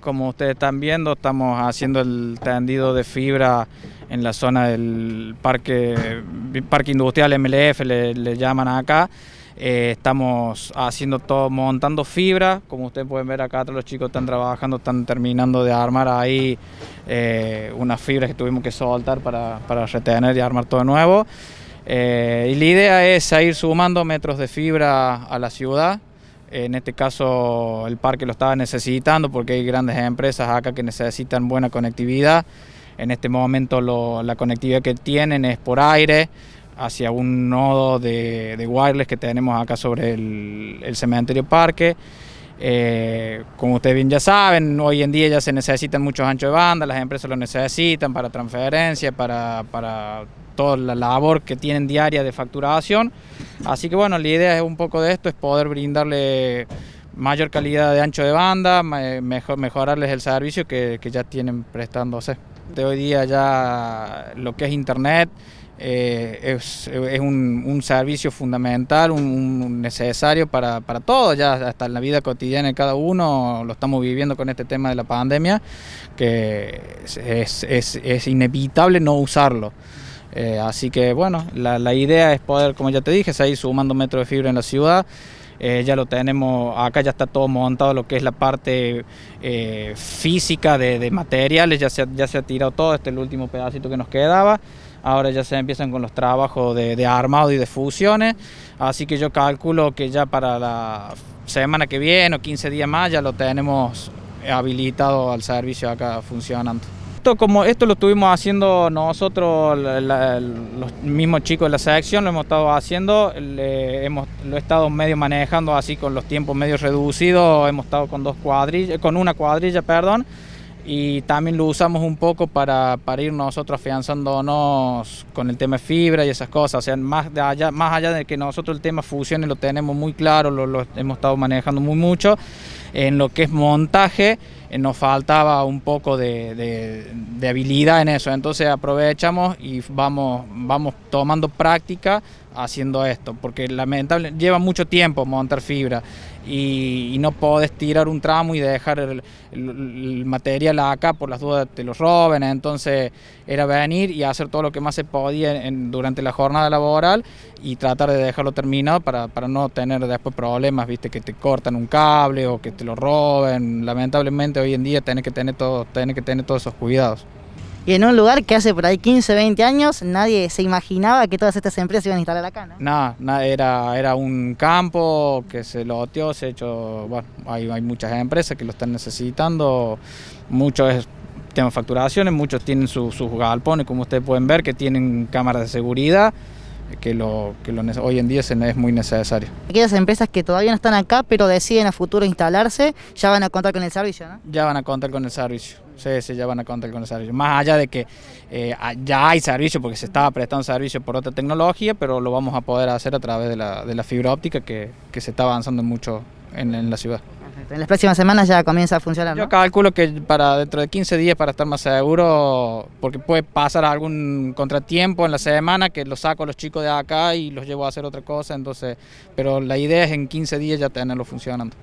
Como ustedes están viendo, estamos haciendo el tendido de fibra en la zona del parque, parque industrial MLF, le, llaman acá. Eh, estamos haciendo todo, montando fibra, como ustedes pueden ver acá todos los chicos están trabajando, están terminando de armar ahí eh, unas fibras que tuvimos que soltar para, retener y armar todo de nuevo. Eh, y la idea es ir sumando metros de fibra a la ciudad, en este caso el parque lo estaba necesitando porque hay grandes empresas acá que necesitan buena conectividad. En este momento la conectividad que tienen es por aire hacia un nodo de, wireless que tenemos acá sobre el, cementerio parque. Eh, como ustedes bien ya saben, hoy en día ya se necesitan muchos anchos de banda, las empresas lo necesitan para transferencia, para toda la labor que tienen diaria de facturación. Así que bueno, la idea es un poco de esto, es poder brindarle mayor calidad de ancho de banda, mejorarles el servicio que, ya tienen prestándose. De hoy día ya lo que es internet eh, es, un, servicio fundamental, un, necesario para, para todos, ya hasta en la vida cotidiana de cada uno, lo estamos viviendo con este tema de la pandemia, que es, es, es inevitable no usarlo. Eh, así que bueno, la, idea es poder, como ya te dije, seguir sumando metros de fibra en la ciudad. Eh, ya lo tenemos, acá ya está todo montado lo que es la parte eh, física de, materiales, ya se, ya se ha tirado todo, este es el último pedacito que nos quedaba. Ahora ya se empiezan con los trabajos de, de armado y de fusiones, así que yo calculo que ya para la semana que viene o 15 días más ya lo tenemos habilitado al servicio acá funcionando esto como esto lo estuvimos haciendo nosotros, los mismos chicos de la selección, lo hemos estado haciendo, le, hemos, lo he estado medio manejando así con los tiempos medio reducidos, hemos estado con dos cuadrillas, con una cuadrilla, perdón, y también lo usamos un poco para, para ir nosotros afianzándonos con el tema de fibra y esas cosas, o sea, más, allá, más allá de que nosotros el tema fusiones lo tenemos muy claro, lo hemos estado manejando muy mucho, en lo que es montaje, eh, nos faltaba un poco de, habilidad en eso. Entonces aprovechamos y vamos, vamos tomando práctica haciendo esto, porque lamentablemente lleva mucho tiempo montar fibra y, no podés tirar un tramo y dejar el, material acá por las dudas te lo roben. Entonces era venir y hacer todo lo que más se podía durante la jornada laboral y tratar de dejarlo terminado para, no tener después problemas, viste, que te cortan un cable o que te lo roben. Lamentablemente hoy en día tiene que tener todo, tiene que tener todos esos cuidados. Y en un lugar que hace por ahí 15, 20 años nadie se imaginaba que todas estas empresas iban a instalar acá, ¿no? Nada, no, era, era un campo que se lo oteó, se hecho, bueno, hay, muchas empresas que lo están necesitando, muchos tienen facturaciones, muchos tienen sus galpones, como ustedes pueden ver, que tienen cámaras de seguridad que, lo, que lo, hoy en día es muy necesario. Aquellas empresas que todavía no están acá, pero deciden a futuro instalarse, ya van a contar con el servicio, ¿no? Ya van a contar con el servicio, sí, sí, ya van a contar con el servicio. Más allá de que eh, ya hay servicio, porque se estaba prestando servicio por otra tecnología, pero lo vamos a poder hacer a través de la, fibra óptica que, se está avanzando mucho en la ciudad. En las próximas semanas ya comienza a funcionar. Yo calculo que para dentro de 15 días, para estar más seguro, porque puede pasar algún contratiempo en la semana que lo saco a los chicos de acá y los llevo a hacer otra cosa, entonces, pero la idea es en 15 días ya tenerlo funcionando.